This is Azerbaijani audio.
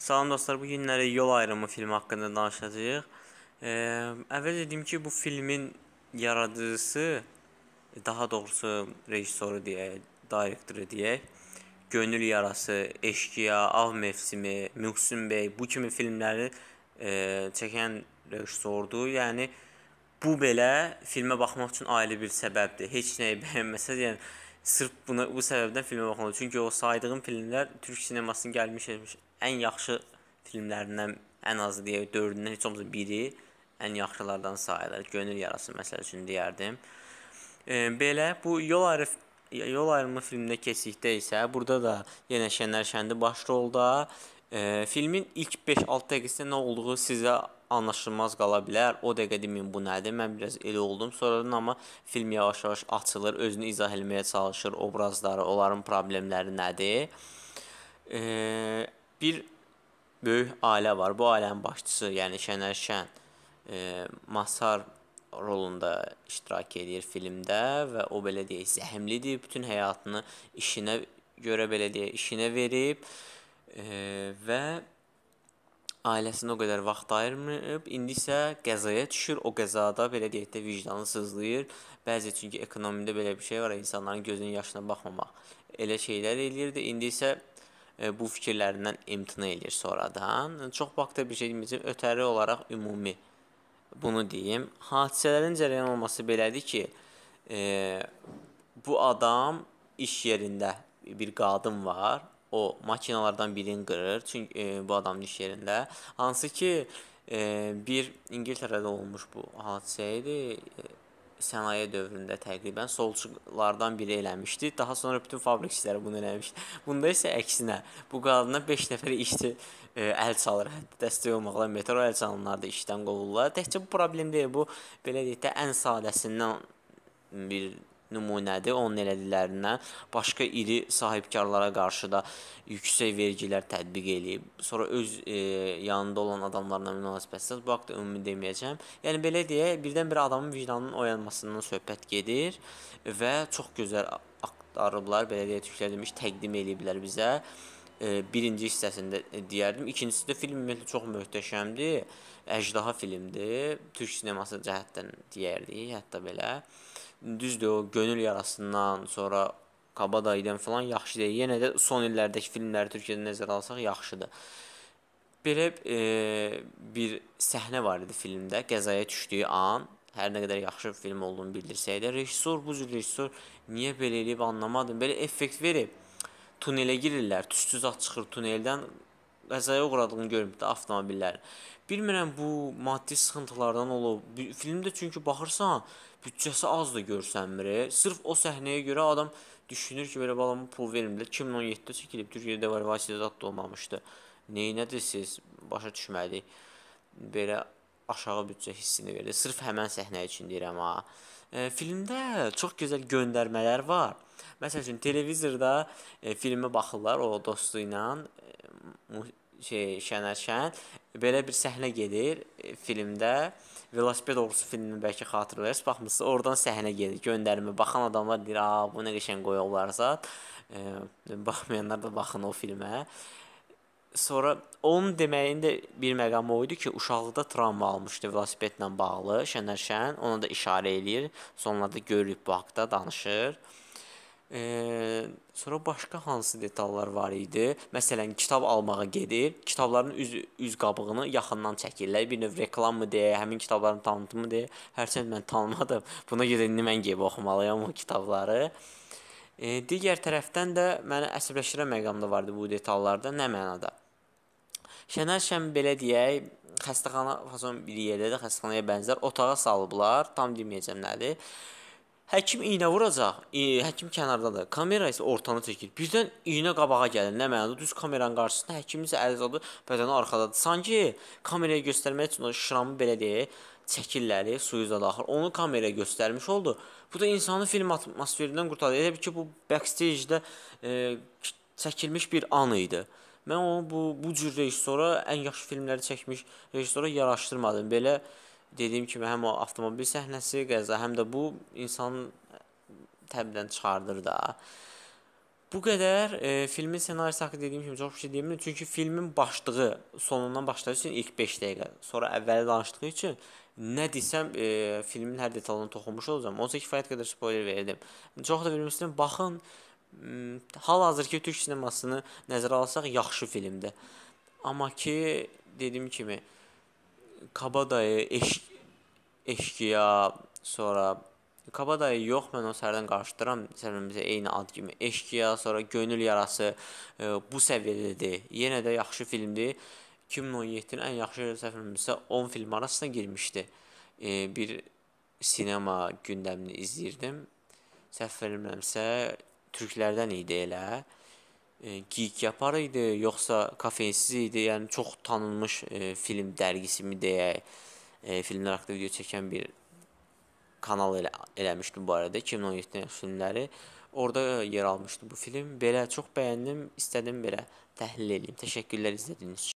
Salam dostlar, bu günləri Yol Ayrımı filmi haqqında danışacağıq. E, əvvəl dedim ki, bu filmin yaradıcısı, daha doğrusu rejissoru deyək, direktoru deyək, Gönül Yarası, Eşkıya, Av Mevsimi, Mühsün Bey bu kimi filmləri e, çəkən rejissordur. Yəni bu belə filmə baxmaq üçün ali bir səbəbdir. Heç nəyi bəyənməsəz, yəni sırf buna bu səbəbdən filmə baxmalı. Çünki o saydığım filmlər türk sinemasının gəlmiş etmiş ən yaxşı filmlərindən ən azı deyə dördündən heç olmasa biri ən yaxşılardan sayılır. Gönül yarası məsəl üçün deyərdim. E, belə bu yol ayrıf yol ayrımı filminə keçdikdə isə burada da yenə Şənlər Şəndi baş rolda e, filmin ilk 5-6 dəqiqəsində nə olduğu sizə anlaşılmaz qala bilər. O dəqiqə demin bu nədir? Mən biraz elə oldum. Sonradan amma film yavaş-yavaş açılır, özünü izah etməyə çalışır, obrazları, onların problemləri nədir? E, bir böyük ailə var. Bu ailənin başçısı, yəni Şənər Şən e, Masar rolunda iştirak edir filmdə və o belə deyək, zəhmlidir, bütün həyatını işinə görə belə deyək, işinə verib e, və ailəsinə o qədər vaxt ayırmayıb. İndi isə qəzaya düşür. O qəzada belə deyək də vicdanı sızlayır. Bəzi çünki ekonomiyada belə bir şey var, insanların gözünün yaşına baxmamaq. Elə şeylər eləyirdi. İndi isə E, bu fikirlərindən imtina eləyir sonradan. Çox vaxt da bir şey deməyəcəm, ötəri olaraq ümumi bunu deyim. Hadisələrin cərəyan olması belədir ki, e, bu adam iş yerində bir qadın var. O makinalardan birini qırır. Çünki e, bu adamın iş yerində hansı ki, e, bir İngiltərədə olmuş bu hadisə idi. E, sənaye dövründə təqribən solçulardan biri eləmişdi. Daha sonra bütün fabrik işləri bunu eləmişdi. Bunda isə əksinə bu qadına 5 nəfər işçi ə, e, əl çalır. Hətta dəstək olmaqla metro əl çalanlar da işdən qovulurlar. Təkcə bu problem deyil, bu belə deyək də ən sadəsindən bir nümunədir. Onun elədiklərindən başqa iri sahibkarlara qarşı da yüksək vergilər tətbiq eləyib. Sonra öz e, yanında olan adamlarla münasibətsizlik bu haqqda ümumi deməyəcəm. Yəni belə deyə birdən-birə adamın vicdanının oyanmasından söhbət gedir və çox gözəl axtarıblar, belə deyə tüklər demiş, təqdim eləyiblər bizə e, birinci hissəsində e, deyərdim. İkincisi də film ümumiyyətlə çox möhtəşəmdir. Əjdaha filmdir. Türk sineması cəhətdən deyərdik, hətta belə düzdür o Gönül yarasından sonra Kabadayıdan filan yaxşı deyil. Yenə də son illərdəki filmləri Türkiyədə nəzərə alsaq yaxşıdır. Belə e, bir səhnə var idi filmdə. Qəzaya düşdüyü an hər nə qədər yaxşı film olduğunu bildirsək də rejissor bu cür rejissor niyə belə eləyib anlamadım. Belə effekt verib tunelə girirlər, tüstü zad çıxır tuneldən, qəzaya uğradığını görüb də avtomobillərin. Bilmirəm bu maddi sıxıntılardan olub. Filmdə çünki baxırsan, büdcəsi az da görsənmir. E. Sırf o səhnəyə görə adam düşünür ki, belə balama pul vermirlər. 2017-də çəkilib, Türkiyədə devalvasiya zad da olmamışdı. Neyinədisiz? Başa düşmədik. Belə aşağı büdcə hissini verdi. Sırf həmin səhnə üçün deyirəm ha. E, filmdə çox gözəl göndərmələr var. Məsəl üçün televizorda e, filmə baxırlar o dostu ilə e, şey Şənər Şən belə bir səhnə gedir e, filmdə. Velosiped ordusu filmini bəlkə xatırlayırsınız. Baxmısınız, oradan səhnə gedir. Göndərmə baxan adamlar deyir, "A, bu nə qəşəng qoyublarsa." E, baxmayanlar da baxın o filmə. Sonra onun deməyin də bir məqamı o idi ki, uşaqlıqda travma almışdı velosipedlə bağlı. Şənər Şən ona da işarə eləyir. Sonlarda görürük bu haqqda danışır. E, sonra başqa hansı detallar var idi? Məsələn, kitab almağa gedir. Kitabların üz üz qabığını yaxından çəkirlər. Bir növ reklam mı deyə, həmin kitabların tanıtımı deyə. Hərçənd mən tanımadım. Buna görə indi mən gedib oxumalıyam o kitabları. E, digər tərəfdən də məni əsəbləşdirən məqamda vardı bu detallarda. Nə mənada? Şənər şəm belə deyək, xəstəxana fason bir yerdədir, xəstəxanaya bənzər otağa salıblar. Tam deməyəcəm nədir. Həkim iynə vuracaq. E, həkim kənardadır. Kamera isə ortanı çəkir. Birdən iynə qabağa gəlir. Nə mənada? Düz kameranın qarşısında həkim isə əlizadı bədəni arxadadır. Sanki kameraya göstərmək üçün o şramı belə deyə çəkirləri e, suyu da daxil. Onu kameraya göstərmiş oldu. Bu da insanı film atmosferindən qurtardı. Elə bil ki, bu backstage-də e, çəkilmiş bir an idi. Mən onu bu bu cür rejissora, ən yaxşı filmləri çəkmiş rejissora yaraşdırmadım. Belə Dediyim kimi həm o avtomobil səhnəsi, qəza, həm də bu insanın təbdən çıxardır da. Bu qədər e, filmin ssenarisi haqqında dediyim kimi çox bir şey deyəmirəm, çünki filmin başlığı sonundan başladığı üçün ilk 5 dəqiqə, sonra əvvəli danışdığı üçün nə desəm e, filmin hər detalına toxunmuş olacağam. Onsuz kifayət qədər spoiler verdim. Çox da bilmirsinizsə baxın. Hal-hazırki türk sinemasını nəzərə alsaq yaxşı filmdir. Amma ki, dediyim kimi, Kabadayı, eş, eşkiya, sonra Kabadayı yox, mən onu sərdən qarşıdıram. Sərbəmizə eyni ad kimi. Eşkiya, sonra Gönül yarası e, bu səviyyədədir. Yenə də yaxşı filmdir. 2017-nin ən yaxşı səhifəmizsə 10 film arasına girmişdi. E, bir sinema gündəmini izləyirdim. Səhv vermirəmsə türklərdən idi elə. E, geek yapar idi, yoxsa kafeinsiz idi? Yəni çox tanınmış e, film dərgisi mi deyək, e, filmlər haqqında video çəkən bir kanal elə, eləmişdim bu arada 2017-ci filmləri. Orda e, yer almışdı bu film. Belə çox bəyəndim, istədim belə təhlil eləyim. Təşəkkürlər izlədiyiniz üçün.